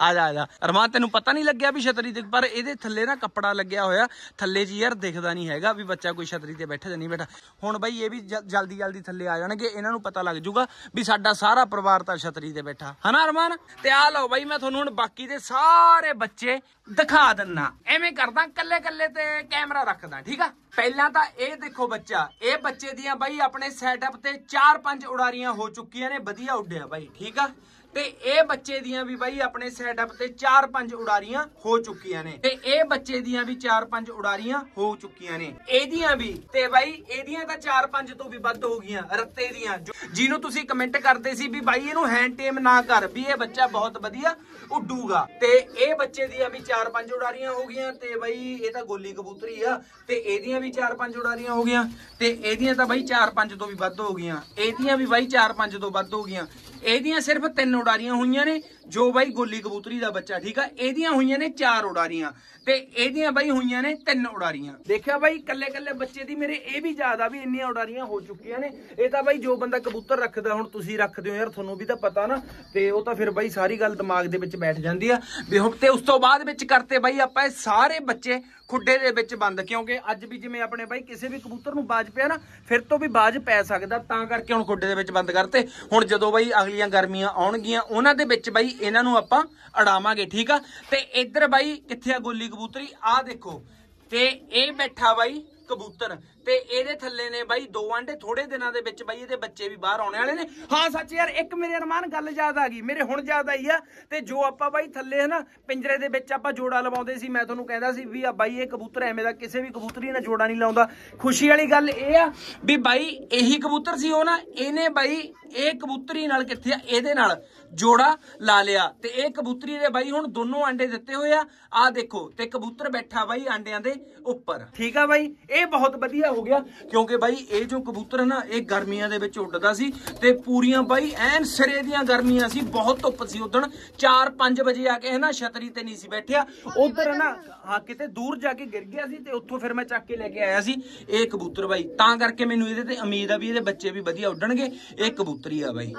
ਆ ਜਾ ਆ ਜਾ ਅਰਮਾਨ ਤੈਨੂੰ ਪਤਾ ਨਹੀਂ ਲੱਗਿਆ ਵੀ ਛਤਰੀ ਤੇ ਪਰ ਇਹਦੇ ਥੱਲੇ ਨਾ ਕੱਪੜਾ ਲੱਗਿਆ ਹੋਇਆ ਥੱਲੇ ਜੀ ਯਾਰ ਦਿਖਦਾ ਨਹੀਂ ਹੈਗਾ ਵੀ ਬੱਚਾ ਕੋਈ ਛਤਰੀ ਤੇ ਬੈਠਾ ਜਾਂ ਨਹੀਂ ਬੈਠਾ ਹੁਣ ਬਾਈ ਇਹ ਵੀ ਜਲਦੀ ਜਲਦੀ ਥੱਲੇ ਆ ਜਾਣਗੇ ਇਹਨਾਂ ਨੂੰ ਪਤਾ ਲੱਗ ਜੂਗਾ ਵੀ ਸਾਡਾ ਸਾਰਾ ਪਰਿਵਾਰ ਤਾਂ ਛਤਰੀ ਤੇ ਬੈਠਾ ਹਨਾ ਅਰਮਾਨ ਤੇ ਆ ਲਓ ਬਾਈ ਮੈਂ ਤੁਹਾਨੂੰ ਹੁਣ ਬਾਕੀ ਦੇ ਸਾਰੇ ਬੱਚੇ ਦਿਖਾ ਦਿੰਨਾ ਐਵੇਂ ਕਰਦਾ ਕੱਲੇ ਕੱਲੇ ਤੇ ਕੈਮਰਾ ਰੱਖਦਾ ਠੀਕ ਆ ਪਹਿਲਾਂ ਤਾਂ ਇਹ ਦੇਖੋ ਬੱਚਾ ਇਹ ਬੱਚੇ ਦੀਆਂ ਬਾਈ ਆਪਣੇ ਸੈਟਅਪ ਤੇ 4-5 ਉਡਾਰੀਆਂ ਹੋ ਚੁੱਕੀਆਂ ਨੇ ਵਧੀਆ ਉੱਡਿਆ ਬਾਈ ਠੀਕ ਆ ਤੇ ਇਹ ਬੱਚੇ ਦੀਆਂ ਵੀ ਬਾਈ ਆਪਣੇ ਸੈਟਅਪ ਤੇ 4-5 ਉਡਾਰੀਆਂ ਹੋ ਚੁੱਕੀਆਂ ਨੇ ਤੇ ਇਹ ਬੱਚੇ ਦੀਆਂ ਵੀ 4-5 ਉਡਾਰੀਆਂ ਹੋ ਚੁੱਕੀਆਂ ਨੇ ਇਹਦੀਆਂ ਵੀ ਤੇ ਬਾਈ ਇਹਦੀਆਂ ਤਾਂ 4-5 ਤੋਂ ਵੀ ਵੱਧ ਹੋ ਗਈਆਂ ਰੱਤੇ ਦੀਆਂ ਜਿਹਨੂੰ ਤੁਸੀਂ ਕਮੈਂਟ ਕਰਦੇ ਸੀ ਵੀ ਬਾਈ ਇਹਨੂੰ ਹੈਂਡ ਟੇਮ ਨਾ ਕਰ ਵੀ ਇਹ ਬੱਚਾ ਬਹੁਤ ਵਧੀਆ ਉੱਡੂਗਾ ਤੇ ਇਹ ਬੱਚੇ ਦੀਆਂ ਵੀ 4-5 ਉਡਾਰੀਆਂ ਹੋ ਗਈਆਂ ਤੇ ਬਾਈ ਇਹ ਤਾਂ ਗੋਲੀ ਕਬੂਤਰੀ ਆ ਤੇ ਇਹਦੀਆਂ ਵੀ 4-5 ਉਡਾਰੀਆਂ ਹੋ ਗਈਆਂ ਤੇ ਇਹਦੀਆਂ ਤਾਂ ਬਾਈ 4-5 ਤੋਂ ਵੀ ਵੱਧ ਹੋ ਗਈਆਂ ਇਹਦੀਆਂ ਵੀ ਬਾਈ 4-5 ਤੋਂ ਵੱਧ ਹੋ ਗਈਆਂ ਇਹਦੀਆਂ ਸਿਰਫ ਤਿੰਨ ਉਡਾਰੀਆਂ ਹੋਈਆਂ ਨੇ ਜੋ ਬਾਈ ਗੋਲੀ ਕਬੂਤਰੀ ਦਾ ਬੱਚਾ ਠੀਕ ਆ ਇਹਦੀਆਂ ਹੋਈਆਂ ਨੇ ਚਾਰ ਉਡਾਰੀਆਂ ਤੇ ਇਹਦੀਆਂ ਬਾਈ ਹੋਈਆਂ ਨੇ ਤਿੰਨ ਉਡਾਰੀਆਂ ਦੇਖਿਆ ਬਾਈ ਕੱਲੇ ਕੱਲੇ ਬੱਚੇ ਦੀ ਮੇਰੇ ਇਹ ਵੀ ਜ਼ਿਆਦਾ ਵੀ ਇੰਨੀਆਂ ਉਡਾਰੀਆਂ ਹੋ ਚੁੱਕੀਆਂ ਨੇ ਇਹ ਤਾਂ ਬਾਈ ਜੋ ਬੰਦਾ ਕਬੂਤਰ ਰੱਖਦਾ ਹੁਣ ਤੁਸੀਂ ਰੱਖਦੇ ਹੋ ਯਾਰ ਤੁਹਾਨੂੰ ਵੀ ਤਾਂ ਪਤਾ ਨਾ ਤੇ ਉਹ ਤਾਂ ਫਿਰ ਬਾਈ ਸਾਰੀ ਗੱਲ ਦਿਮਾਗ ਦੇ ਵਿੱਚ ਬੈਠ ਜਾਂਦੀ ਆ ਵੀ ਹੁਣ ਤੇ ਉਸ ਤੋਂ ਬਾਅਦ ਵਿੱਚ ਕਰਤੇ ਬਾਈ ਆਪਾਂ ਇਹ ਸਾਰੇ ਬੱਚੇ ਖੁੱਡੇ ਦੇ ਵਿੱਚ ਬੰਦ ਕਿਉਂਕਿ ਅੱਜ ਵੀ ਜਿਵੇਂ ਆਪਣੇ ਬਾਈ ਕਿਸੇ ਵੀ ਕਬੂਤਰ ਨੂੰ ਬਾਜ ਪਿਆ ਨਾ ਫਿਰ ਤੋਂ ਵੀ ਬਾਜ ਪੈ ਸਕਦਾ ਤਾਂ ਕਰਕੇ ਹੁਣ ਖੁੱਡੇ ਦੇ ਵਿੱਚ ਬੰਦ ਕਰਤੇ ਹੁਣ ਜਦੋਂ ਬਾਈ ਅਗਲੀਆਂ ਗਰਮੀਆਂ ਆਉਣਗੀਆਂ ਉਹਨਾਂ ਦੇ ਵਿੱਚ ਬਾਈ ਇਹਨਾਂ ਨੂੰ ਆਪਾਂ ਅੜਾਵਾਂਗੇ ਠੀਕ ਆ ਤੇ ਇੱਧਰ ਬਾਈ ਕਿੱਥੇ ਆ ਗੋਲੀ ਕਬੂਤਰੀ ਆ ਦੇਖੋ ਤੇ ਇਹ ਬੈਠਾ ਬਾਈ ਕਬੂਤਰ ਤੇ ਇਹਦੇ ਥੱਲੇ ਨੇ ਬਾਈ ਦੋ ਆਂਡੇ ਥੋੜੇ ਦਿਨਾਂ ਦੇ ਵਿੱਚ ਬਾਈ ਇਹਦੇ ਬੱਚੇ ਵੀ ਬਾਹਰ ਆਉਣੇ ਵਾਲੇ ਨੇ ਹਾਂ ਸੱਚ ਯਾਰ ਇੱਕ ਮੇਰੇ ਅਰਮਾਨ ਗੱਲ ਯਾਦ ਆ ਗਈ ਮੇਰੇ ਹੁਣ ਯਾਦ ਆਈ ਆ ਤੇ ਜੋ ਆਪਾਂ ਬਾਈ ਥੱਲੇ ਹਨਾ ਪਿੰਜਰੇ ਦੇ ਵਿੱਚ ਆਪਾਂ ਜੋੜਾ ਲਵਾਉਂਦੇ ਸੀ ਮੈਂ ਤੁਹਾਨੂੰ ਕਹਿੰਦਾ ਸੀ ਵੀ ਆ ਬਾਈ ਇਹ ਕਬੂਤਰ ਐਵੇਂ ਦਾ ਕਿਸੇ ਵੀ ਕਬੂਤਰੀ ਨਾਲ ਜੋੜਾ ਨਹੀਂ ਲਾਉਂਦਾ ਖੁਸ਼ੀ ਵਾਲੀ ਗੱਲ ਇਹ ਆ ਵੀ ਬਾਈ ਇਹੀ ਕਬੂਤਰ ਸੀ ਉਹ ਨਾ ਇਹਨੇ ਬਾਈ ਇਹ ਕਬੂਤਰੀ ਨਾਲ ਕਿੱਥੇ ਆ ਇਹਦੇ ਨਾਲ ਜੋੜਾ ਲਾ ਲਿਆ ਤੇ ਇਹ ਕਬੂਤਰੀ ਦੇ ਬਾਈ ਹੁਣ ਦੋਨੋਂ ਆਂਡੇ ਦਿੱਤੇ ਹੋਏ ਆ ਆ ਦੇਖੋ ਤੇ ਕਬੂਤਰ ਬੈਠਾ ਬਾਈ ਆਂਡਿਆਂ ਦੇ ਉੱਪਰ ਠੀਕ ਆ ਬਾਈ ਇਹ ਬਹੁਤ ਵਧੀਆ ਹੋ ਗਿਆ ਕਿਉਂਕਿ ਬਾਈ ਇਹ ਜੋ ਕਬੂਤਰ ਹੈ ਨਾ ਇਹ ਗਰਮੀਆਂ ਦੇ ਵਿੱਚ ਉੱਡਦਾ ਸੀ ਤੇ ਪੂਰੀਆਂ ਬਾਈ ਐਨ ਸਿਰੇ ਦੀਆਂ ਗਰਮੀਆਂ ਸੀ ਬਹੁਤ ਧੁੱਪ ਸੀ ਉਦੋਂ 4-5 ਵਜੇ ਆ ਕੇ ਹੈ ਨਾ ਛਤਰੀ ਤੇ ਨਹੀਂ ਸੀ ਬੈਠਿਆ ਉਧਰ ਨਾ ਹਾਂ ਕਿਤੇ ਦੂਰ ਜਾ ਕੇ ਗਿਰ ਗਿਆ ਸੀ ਤੇ ਉੱਥੋਂ ਫਿਰ ਮੈਂ ਚੱਕ ਕੇ ਲੈ ਕੇ ਆਇਆ ਸੀ ਇਹ ਕਬੂਤਰ ਬਾਈ ਤਾਂ ਕਰਕੇ ਮੈਨੂੰ ਇਹਦੇ ਤੇ ਉਮੀਦ ਆ ਵੀ ਇਹਦੇ ਬੱਚੇ ਵੀ ਵਧੀਆ ਉੱਡਣਗੇ ਇਹ ਕਬੂਤਰੀ ਆ ਬਾਈ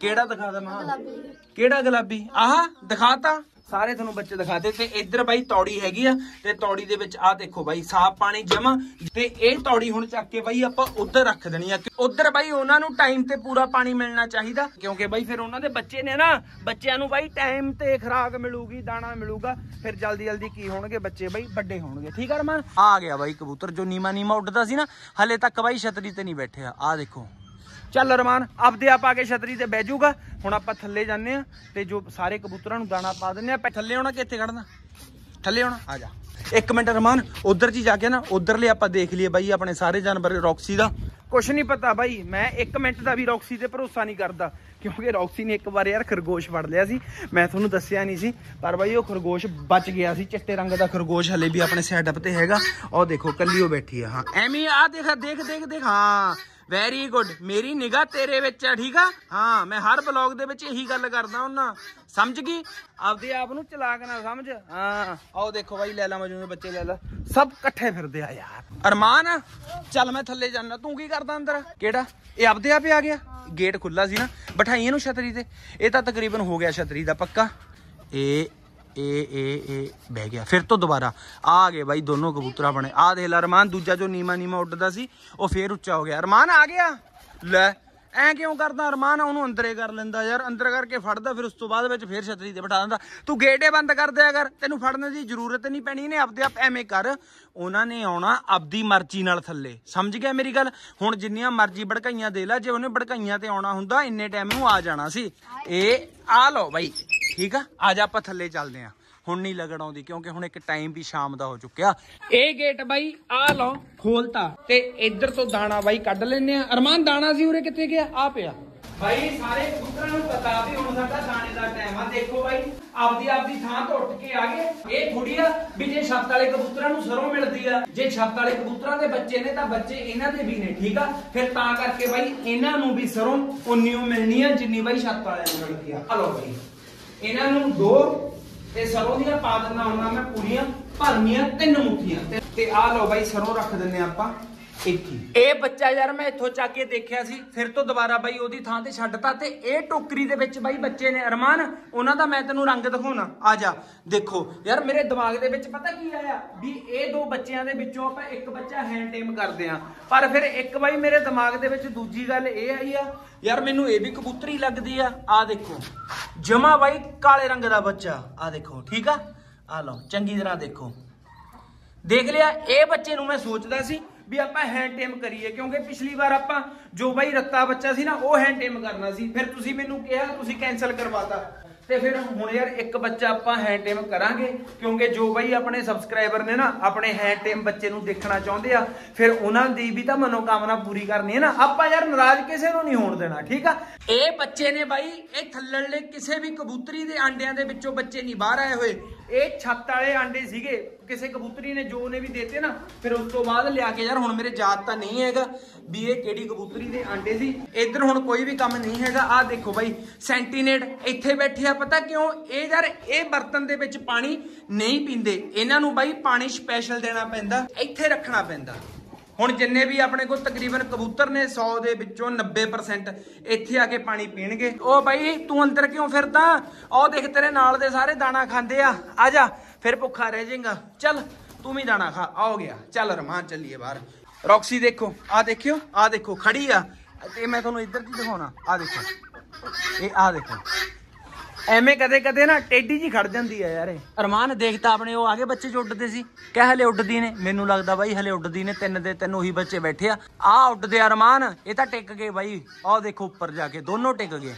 ਕਿਹੜਾ ਦਿਖਾ ਦਵਾਂ ਕਿਹੜਾ ਗੁਲਾਬੀ ਆਹ ਦਿਖਾਤਾ ਸਾਰੇ ਤੁਹਾਨੂੰ ਬੱਚੇ ਦਿਖਾਤੇ ਤੇ ਇੱਧਰ ਬਾਈ ਤੌੜੀ ਹੈਗੀ ਆ ਤੇ ਤੌੜੀ ਦੇ ਵਿੱਚ ਆ ਦੇਖੋ ਬਾਈ ਸਾਫ ਪਾਣੀ ਜਮਾ ਤੇ ਇਹ ਤੌੜੀ ਹੁਣ ਚੱਕ ਕੇ ਬਾਈ ਆਪਾਂ ਉੱਧਰ ਰੱਖ ਦੇਣੀ ਆ ਉੱਧਰ ਬਾਈ ਉਹਨਾਂ ਨੂੰ ਟਾਈਮ ਤੇ ਪੂਰਾ ਪਾਣੀ ਮਿਲਣਾ ਚਾਹੀਦਾ ਕਿਉਂਕਿ ਬਾਈ ਫਿਰ ਉਹਨਾਂ ਦੇ ਬੱਚੇ ਨੇ ਨਾ ਬੱਚਿਆਂ ਨੂੰ ਬਾਈ ਟਾਈਮ ਤੇ ਖਰਾਕ ਮਿਲੂਗੀ ਦਾਣਾ ਮਿਲੂਗਾ ਫਿਰ ਜਲਦੀ ਜਲਦੀ ਕੀ ਹੋਣਗੇ ਬੱਚੇ ਬਾਈ ਵੱਡੇ ਹੋਣਗੇ ਠੀਕ ਆ ਰਮਨ ਆ ਗਿਆ ਬਾਈ ਕਬੂਤਰ ਜੋ ਨੀਮਾ ਨੀਮਾ ਉੱਡਦਾ ਸੀ ਨਾ ਹਲੇ ਤੱਕ ਬਾਈ ਛਤਰੀ ਤੇ ਨਹੀਂ ਬੈਠਿਆ ਆ ਦੇਖੋ ਚੱਲ ਰਮਾਨ ਆਪਦੇ ਆਪ ਆ ਕੇ ਛਤਰੀ ਤੇ ਬਹਿ ਜੂਗਾ ਹੁਣ ਆਪਾਂ ਥੱਲੇ ਜਾਂਦੇ ਆ ਤੇ ਜੋ ਸਾਰੇ ਕਬੂਤਰਾਂ ਨੂੰ ਦਾਣਾ ਪਾ ਦਿੰਨੇ ਆ ਥੱਲੇ ਆਉਣਾ ਕਿ ਇੱਥੇ ਖੜਨਾ ਥੱਲੇ ਆਉਣਾ ਆ ਜਾ ਇੱਕ ਮਿੰਟ ਰਮਾਨ ਉਧਰ ਜੀ ਜਾ ਕੇ ਨਾ ਉਧਰਲੇ ਆਪਾਂ ਦੇਖ ਲਈਏ ਬਾਈ ਆਪਣੇ ਸਾਰੇ ਜਾਨਵਰ ਰੌਕਸੀ ਦਾ ਕੁਛ ਨਹੀਂ ਪਤਾ ਬਾਈ ਮੈਂ ਇੱਕ ਮਿੰਟ ਦਾ ਵੀ ਰੌਕਸੀ ਤੇ ਭਰੋਸਾ ਨਹੀਂ ਕਰਦਾ ਕਿਉਂਕਿ ਰੌਕਸੀ ਨੇ ਇੱਕ ਵਾਰ ਯਾਰ ਖਰਗੋਸ਼ ਫੜ ਲਿਆ ਸੀ ਮੈਂ ਤੁਹਾਨੂੰ ਦੱਸਿਆ ਨਹੀਂ ਸੀ ਪਰ ਬਾਈ ਉਹ ਖਰਗੋਸ਼ ਬਚ ਗਿਆ ਸੀ ਚਿੱਟੇ ਰੰਗ ਦਾ ਖਰਗੋਸ਼ ਹਲੇ ਵੀ ਆਪਣੇ ਸੈਟਅਪ ਤੇ ਹੈਗਾ ਉਹ ਦੇਖੋ ਕੱਲੀ ਉਹ ਬੈਠੀ ਆ ਹਾਂ ਐਵੇਂ ਆ ਦੇਖ ਦੇਖ ਦੇਖ ਹਾਂ ਵੈਰੀ ਗੁੱਡ ਮੇਰੀ ਨਿਗਾ ਤੇਰੇ ਵਿੱਚ ਆ ਠੀਕ ਆ ਹਾਂ ਮੈਂ ਹਰ ਬਲੌਗ ਦੇ ਵਿੱਚ ਇਹੀ ਗੱਲ ਕਰਦਾ ਹੁੰਨਾ ਸਮਝ ਗਈ ਆਪਦੇ ਆਪ ਨੂੰ ਚਲਾਕ ਨਾ ਸਮਝ ਹਾਂ ਆਓ ਦੇਖੋ ਬਾਈ ਲੈ ਮਜਨੂੰ ਦੇ ਬੱਚੇ ਲੈ ਲਾ ਸਭ ਇਕੱਠੇ ਫਿਰਦੇ ਆ ਯਾਰ ਅਰਮਾਨ ਚੱਲ ਮੈਂ ਥੱਲੇ ਜਾਣਾ ਤੂੰ ਕੀ ਕਰਦਾ ਅੰਦਰ ਕਿਹੜਾ ਇਹ ਆਪਦੇ ਆਪ ਆ ਗਿਆ ਗੇਟ ਖੁੱਲਾ ਸੀ ਨਾ ਬਿਠਾਈਆਂ ਨੂੰ ਛਤਰੀ ਤੇ ਇਹ ਤਾਂ ਤਕਰੀਬਨ ਹੋ ਗਿਆ ਛਤਰੀ ਦਾ ਪੱਕਾ ਇਹ ਇਹ ਇਹ ਇਹ ਬਹਿ ਗਿਆ ਫਿਰ ਤੋਂ ਦੁਬਾਰਾ ਆ ਗਏ ਬਾਈ ਦੋਨੋਂ ਕਬੂਤਰਾ ਬਣੇ ਆ ਦੇਖ ਲੈ ਅਰਮਾਨ ਦੂਜਾ ਜੋ ਨੀਮਾ ਨੀਮਾ ਉੱਡਦਾ ਸੀ ਉਹ ਫੇਰ ਉੱਚਾ ਹੋ ਗਿਆ ਅਰਮਾਨ ਆ ਗਿਆ ਲੈ ਐ ਕਿਉਂ ਕਰਦਾ ਅਰਮਾਨ ਉਹਨੂੰ ਅੰਦਰੇ ਕਰ ਲੈਂਦਾ ਯਾਰ ਅੰਦਰ ਕਰਕੇ ਫੜਦਾ ਫਿਰ ਉਸ ਤੋਂ ਬਾਅਦ ਵਿੱਚ ਫੇਰ ਛਤਰੀ ਤੇ ਬਿਠਾ ਦਿੰਦਾ ਤੂੰ ਗੇਟੇ ਬੰਦ ਕਰ ਦੇ ਅਗਰ ਤੈਨੂੰ ਫੜਨ ਦੀ ਜ਼ਰੂਰਤ ਨਹੀਂ ਪੈਣੀ ਨੇ ਆਪਦੇ ਆਪ ਐਵੇਂ ਕਰ ਉਹਨਾਂ ਨੇ ਆਉਣਾ ਆਪਦੀ ਮਰਜ਼ੀ ਨਾਲ ਥੱਲੇ ਸਮਝ ਗਿਆ ਮੇਰੀ ਗੱਲ ਹੁਣ ਜਿੰਨੀਆਂ ਮਰਜ਼ੀ ਭੜਕਾਈਆਂ ਦੇ ਲੈ ਜੇ ਉਹਨੇ ਭੜਕਾਈਆਂ ਤੇ ਆਉਣਾ ਹੁੰਦਾ ਇੰਨੇ ਟਾਈਮ ਨੂੰ ਆ ਜਾਣਾ ਸੀ ਇਹ ਆ ਲਓ ਬਾਈ ਠੀਕ ਆ ਆ ਜਾ ਆਪਾਂ ਥੱਲੇ ਚੱਲਦੇ ਆ ਹੁਣ ਨਹੀਂ ਲੱਗਣ ਆਉਂਦੀ ਕਿਉਂਕਿ ਹੁਣ ਇੱਕ ਟਾਈਮ ਵੀ ਸ਼ਾਮ ਦਾ ਹੋ ਚੁੱਕਿਆ ਇਹ ਗੇਟ ਬਾਈ ਆ ਲਓ ਖੋਲਤਾ ਤੇ ਇੱਧਰ ਤੋਂ ਦਾਣਾ ਬਾਈ ਕੱਢ ਲੈਨੇ ਆ ਅਰਮਾਨ ਦਾਣਾ ਸੀ ਉਰੇ ਕਿੱਥੇ ਗਿਆ ਆ ਪਿਆ ਬਾਈ ਸਾਰੇ ਕਬੂਤਰਾਂ ਨੂੰ ਪਤਾ ਵੀ ਹੁਣ ਸਾਡਾ ਦਾਣੇ ਦਾ ਟਾਈਮ ਆ ਦੇਖੋ ਬਾਈ ਆਪਦੀ ਆਪਦੀ ਥਾਂ ਤੋਂ ਉੱਠ ਕੇ ਆ ਗਏ ਇਹ ਥੁੜੀਆ ਵੀ ਜੇ ਛੱਤ ਵਾਲੇ ਕਬੂਤਰਾਂ ਨੂੰ ਸਰੋਂ ਮਿਲਦੀ ਆ ਜੇ ਛੱਤ ਵਾਲੇ ਕਬੂਤਰਾਂ ਦੇ ਬੱਚੇ ਨੇ ਤਾਂ ਬੱਚੇ ਇਹਨਾਂ ਦੇ ਵੀ ਨੇ ਠੀਕ ਆ ਫਿਰ ਤਾਂ ਕਰਕੇ ਬਾਈ ਇਹਨਾਂ ਨੂੰ ਵੀ ਸਰੋਂ ਉਨੀ ਮਿਲਣੀ ਆ ਜਿੰਨੀ ਬਾਈ ਛੱਤ ਵਾਲਿਆਂ ਨੂੰ ਮਿਲਦੀ ਆ ਹਲੋ ਬਾਈ ਇਹਨਾਂ ਨੂੰ ਦੋ ਤੇ ਸਰੋਂ ਦੀਆਂ ਪਾ ਦਿੰਦਾ ਹੁੰਦਾ ਮੈਂ ਪੂਰੀਆਂ ਭਰਨੀਆਂ ਤਿੰਨ ਮੁੱਠੀਆਂ ਤੇ ਆ ਲਓ ਬਾਈ ਸਰੋਂ ਰੱਖ ਦਿੰਨੇ ਆਪਾਂ ਇੱਥੇ ਇਹ ਬੱਚਾ ਯਾਰ ਮੈਂ ਇੱਥੋਂ ਚੱਕ ਕੇ ਦੇਖਿਆ ਸੀ ਫਿਰ ਤੋਂ ਦੁਬਾਰਾ ਬਾਈ ਉਹਦੀ ਥਾਂ ਤੇ ਛੱਡਤਾ ਤੇ ਇਹ ਟੋਕਰੀ ਦੇ ਵਿੱਚ ਬਾਈ ਬੱਚੇ ਨੇ ਅਰਮਾਨ ਉਹਨਾਂ ਦਾ ਮੈਂ ਤੈਨੂੰ ਰੰਗ ਦਿਖਾਉਣਾ ਆ ਜਾ ਦੇਖੋ ਯਾਰ ਮੇਰੇ ਦਿਮਾਗ ਦੇ ਵਿੱਚ ਪਤਾ ਕੀ ਆਇਆ ਵੀ ਇਹ ਦੋ ਬੱਚਿਆਂ ਦੇ ਵਿੱਚੋਂ ਆਪਾਂ ਇੱਕ ਬੱਚਾ ਹੈਂਡ ਟੇਮ ਕਰਦੇ ਆ ਪਰ ਫਿਰ ਇੱਕ ਬਾਈ ਮੇਰੇ ਦਿਮਾਗ ਦੇ ਵਿੱਚ ਦੂਜੀ ਗੱਲ ਇਹ ਆਈ ਆ ਯਾਰ ਮੈਨੂੰ ਇਹ ਵੀ ਕਬੂਤਰੀ ਲੱਗਦੀ ਆ ਆ ਦੇਖੋ ਜਮਾ ਬਾਈ ਕਾਲੇ ਰੰਗ ਦਾ ਬੱਚਾ ਆ ਦੇਖੋ ਠੀਕ ਆ ਆ ਲਓ ਚੰਗੀ ਤਰ੍ਹਾਂ ਦੇਖੋ ਦੇਖ ਲਿਆ ਇਹ ਬੱਚੇ ਨੂੰ ਮੈਂ ਸੋਚਦਾ ਸੀ ਵੀ ਆਪਾਂ ਹੈਂਡ ਟੇਮ ਕਰੀਏ ਕਿਉਂਕਿ ਪਿਛਲੀ ਵਾਰ ਆਪਾਂ ਜੋ ਬਾਈ ਰੱਤਾ ਬੱਚਾ ਸੀ ਨਾ ਉਹ ਹੈਂਡ ਟੇਮ ਕਰਨਾ ਸੀ ਫਿਰ ਤੁਸੀਂ ਮੈਨੂੰ ਕਿਹਾ ਤੁਸੀਂ ਕੈਨਸਲ ਕਰਵਾਤਾ ਤੇ ਫਿਰ ਹੁਣ ਯਾਰ ਇੱਕ ਬੱਚਾ ਆਪਾਂ ਹੈਂਡ ਟਾਈਮ ਕਰਾਂਗੇ ਕਿਉਂਕਿ ਜੋ ਬਈ ਆਪਣੇ ਸਬਸਕ੍ਰਾਈਬਰ ਨੇ ਨਾ ਆਪਣੇ ਹੈਂਡ ਟਾਈਮ ਬੱਚੇ ਨੂੰ ਦੇਖਣਾ ਚਾਹੁੰਦੇ ਆ ਫਿਰ ਉਹਨਾਂ ਦੀ ਵੀ ਤਾਂ ਮਨੋਕਾਮਨਾ ਪੂਰੀ ਕਰਨੀ ਹੈ ਨਾ ਆਪਾਂ ਯਾਰ ਨਾਰਾਜ਼ ਕਿਸੇ ਨੂੰ ਨਹੀਂ ਹੋਣ ਦੇਣਾ ਠੀਕ ਆ ਇਹ ਬੱਚੇ ਨੇ ਬਾਈ ਇਹ ਥੱਲੜਲੇ ਕਿਸੇ ਵੀ ਕਬੂਤਰੀ ਦੇ ਆਂਡਿਆਂ ਦੇ ਵਿੱਚੋਂ ਬੱਚੇ ਨਹੀਂ ਬਾਹਰ ਆਏ ਹੋਏ ਇਹ ਛੱਤ ਵਾਲੇ ਆਂਡੇ ਸੀਗੇ ਕਿਸੇ ਕਬੂਤਰੀ ਨੇ ਜੋ ਨੇ ਵੀ ਦਿੱਤੇ ਨਾ ਫਿਰ ਉਸ ਤੋਂ ਬਾਅਦ ਲਿਆ ਕੇ ਯਾਰ ਹੁਣ ਮੇਰੇ ਯਾਦ ਤਾਂ ਨਹੀਂ ਹੈਗਾ ਵੀ ਇਹ ਕਿਹੜੀ ਕਬੂਤਰੀ ਦੇ ਆਂਡੇ ਸੀ ਇੱਧਰ ਹੁਣ ਕੋਈ ਵੀ ਕੰਮ ਨਹੀਂ ਹੈਗਾ ਆਹ ਦੇਖੋ ਬਾਈ ਸੈਂਟੀਨੇਟ ਇੱਥੇ ਬੈਠੇ ਆ ਪਤਾ ਕਿਉਂ ਇਹ ਯਾਰ ਇਹ ਬਰਤਨ ਦੇ ਵਿੱਚ ਪਾਣੀ ਨਹੀਂ ਪੀਂਦੇ ਇਹਨਾਂ ਨੂੰ ਬਾਈ ਪਾਣੀ ਸਪੈਸ਼ਲ ਦੇਣਾ ਪੈਂਦਾ ਇੱਥੇ ਰੱਖਣਾ ਪੈਂਦਾ ਹੁਣ ਜਿੰਨੇ ਵੀ ਆਪਣੇ ਕੋਲ ਤਕਰੀਬਨ ਕਬੂਤਰ ਨੇ 100 ਦੇ ਵਿੱਚੋਂ 90% ਇੱਥੇ ਆ ਕੇ ਪਾਣੀ ਪੀਣਗੇ ਉਹ ਬਾਈ ਤੂੰ ਅੰਦਰ ਕਿਉਂ ਫਿਰਦਾ ਉਹ ਦੇਖ ਤੇਰੇ ਨਾਲ ਦੇ ਸਾਰੇ ਦਾਣਾ ਖਾਂਦੇ ਆ ਆ ਜਾ ਫਿਰ ਭੁੱਖਾ ਰਹਿ ਜਾਏਗਾ ਚੱਲ ਤੂੰ ਵੀ ਦਾਣਾ ਖਾ ਆ ਗਿਆ ਚੱਲ ਰਮਾਨ ਚੱਲੀਏ ਬਾਹਰ ਰੌਕਸੀ ਦੇਖੋ ਆ ਦੇਖਿਓ ਆ ਦੇਖੋ ਖੜੀ ਆ ਤੇ ਮੈਂ ਤੁਹਾਨੂੰ ਇੱਧਰ ਦੀ ਦਿਖਾਉਣਾ ਆ ਦੇਖੋ ਇਹ ਆ ਦੇਖੋ ਐਵੇਂ ਕਦੇ ਕਦੇ ਨਾ ਟੇਡੀ ਜੀ ਖੜ ਜਾਂਦੀ ਆ ਯਾਰ ਇਹ ਅਰਮਾਨ ਦੇਖਤਾ ਆਪਣੇ ਉਹ ਆਗੇ ਬੱਚੇ ਜੋ ਉੱਡਦੇ ਸੀ ਕਹ ਹਲੇ ਉੱਡਦੀ ਨੇ ਮੈਨੂੰ ਲੱਗਦਾ ਬਾਈ ਹਲੇ ਉੱਡਦੀ ਨੇ ਤਿੰਨ ਦੇ ਤਿੰਨ ਉਹੀ ਬੱਚੇ ਬੈਠੇ ਆ ਆ ਉੱਡਦੇ ਅਰਮਾਨ ਇਹ ਤਾਂ ਟਿਕ ਗਏ ਬਾਈ ਆਹ ਦੇਖੋ ਉੱਪਰ ਜਾ ਕੇ ਦੋਨੋਂ ਟਿਕ ਗਏ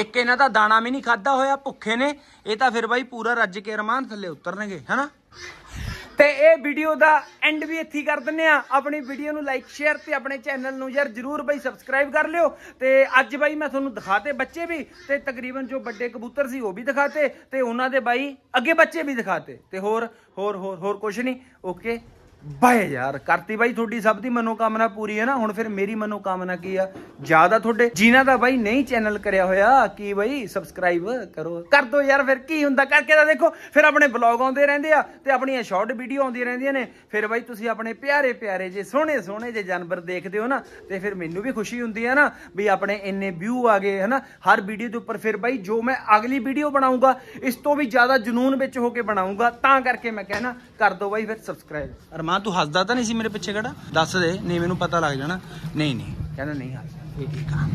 ਇੱਕ ਇਹਨਾਂ ਦਾ ਦਾਣਾ ਵੀ ਨਹੀਂ ਖਾਦਾ ਹੋਇਆ ਭੁੱਖੇ ਨੇ ਇਹ ਤਾਂ ਫਿਰ ਬਾਈ ਪੂਰਾ ਰੱਜ ਕੇ ਅਰਮਾਨ ਥੱਲੇ ਉਤਰਨਗੇ ਹਨਾ ਤੇ ਇਹ ਵੀਡੀਓ ਦਾ ਐਂਡ ਵੀ ਇੱਥੇ ਕਰ ਦਿੰਨੇ ਆ ਆਪਣੀ ਵੀਡੀਓ ਨੂੰ ਲਾਈਕ ਸ਼ੇਅਰ ਤੇ ਆਪਣੇ ਚੈਨਲ ਨੂੰ ਯਾਰ ਜਰੂਰ ਬਈ ਸਬਸਕ੍ਰਾਈਬ ਕਰ ਲਿਓ ਤੇ ਅੱਜ ਬਾਈ ਮੈਂ ਤੁਹਾਨੂੰ ਦਿਖਾਤੇ ਬੱਚੇ ਵੀ ਤੇ ਤਕਰੀਬਨ ਜੋ ਵੱਡੇ ਕਬੂਤਰ ਸੀ ਉਹ ਵੀ ਦਿਖਾਤੇ ਤੇ ਉਹਨਾਂ ਦੇ ਬਾਈ ਅੱਗੇ ਬੱਚੇ ਵੀ ਦਿਖਾਤੇ ਤੇ ਹੋਰ ਹੋਰ ਹੋਰ ਹੋਰ ਕੁਝ ਨਹੀਂ ਓਕੇ ਬਾਏ ਯਾਰ ਕਰਤੀ ਬਾਈ ਤੁਹਾਡੀ ਸਭ ਦੀ ਮਨੋਕਾਮਨਾ ਪੂਰੀ ਹੈ ਨਾ ਹੁਣ ਫਿਰ ਮੇਰੀ ਮਨੋਕਾਮਨਾ ਕੀ ਆ ਜਿਆਦਾ ਤੁਹਾਡੇ ਜਿਨ੍ਹਾਂ ਦਾ ਬਾਈ ਨਹੀਂ ਚੈਨਲ ਕਰਿਆ ਹੋਇਆ ਕੀ ਬਾਈ ਸਬਸਕ੍ਰਾਈਬ ਕਰੋ ਕਰ ਦੋ ਯਾਰ ਫਿਰ ਕੀ ਹੁੰਦਾ ਕਰਕੇ ਤਾਂ ਦੇਖੋ ਫਿਰ ਆਪਣੇ ਬਲੌਗ ਆਉਂਦੇ ਰਹਿੰਦੇ ਆ ਤੇ ਆਪਣੀਆਂ ਸ਼ਾਰਟ ਵੀਡੀਓ ਆਉਂਦੀਆਂ ਰਹਿੰਦੀਆਂ ਨੇ ਫਿਰ ਬਾਈ ਤੁਸੀਂ ਆਪਣੇ ਪਿਆਰੇ ਪਿਆਰੇ ਜੇ ਸੋਹਣੇ ਸੋਹਣੇ ਜੇ ਜਾਨਵਰ ਦੇਖਦੇ ਹੋ ਨਾ ਤੇ ਫਿਰ ਮੈਨੂੰ ਵੀ ਖੁਸ਼ੀ ਹੁੰਦੀ ਹੈ ਨਾ ਵੀ ਆਪਣੇ ਇੰਨੇ ਵਿਊ ਆ ਗਏ ਹਨਾ ਹਰ ਵੀਡੀਓ ਦੇ ਉੱਪਰ ਫਿਰ ਬਾਈ ਜੋ ਮੈਂ ਅਗਲੀ ਵੀਡੀਓ ਬਣਾਉਂਗਾ ਇਸ ਤੋਂ ਵੀ ਜ਼ਿਆਦਾ ਜਨੂਨ ਵਿੱਚ ਹੋ ਕੇ ਬਣਾਉਂਗਾ ਤਾਂ ਕਰਕੇ ਮੈਂ ਕਹਿਣਾ ਕਰ ਦੋ ਬਾਈ ਫਿਰ ਸਬਸਕ੍ਰਾਈਬ ਮਾਂ ਤੂੰ ਹੱਸਦਾ ਤਾਂ ਨਹੀਂ ਸੀ ਮੇਰੇ ਪਿੱਛੇ ਖੜਾ ਦੱਸ ਦੇ ਨਹੀਂ ਮੈਨੂੰ ਪਤਾ ਲੱਗ ਜਾਣਾ ਨਹੀਂ ਨਹੀਂ ਕਹਿੰਦਾ ਨਹੀਂ ਹੱਸਦਾ ਇਹ ਠੀਕ ਆ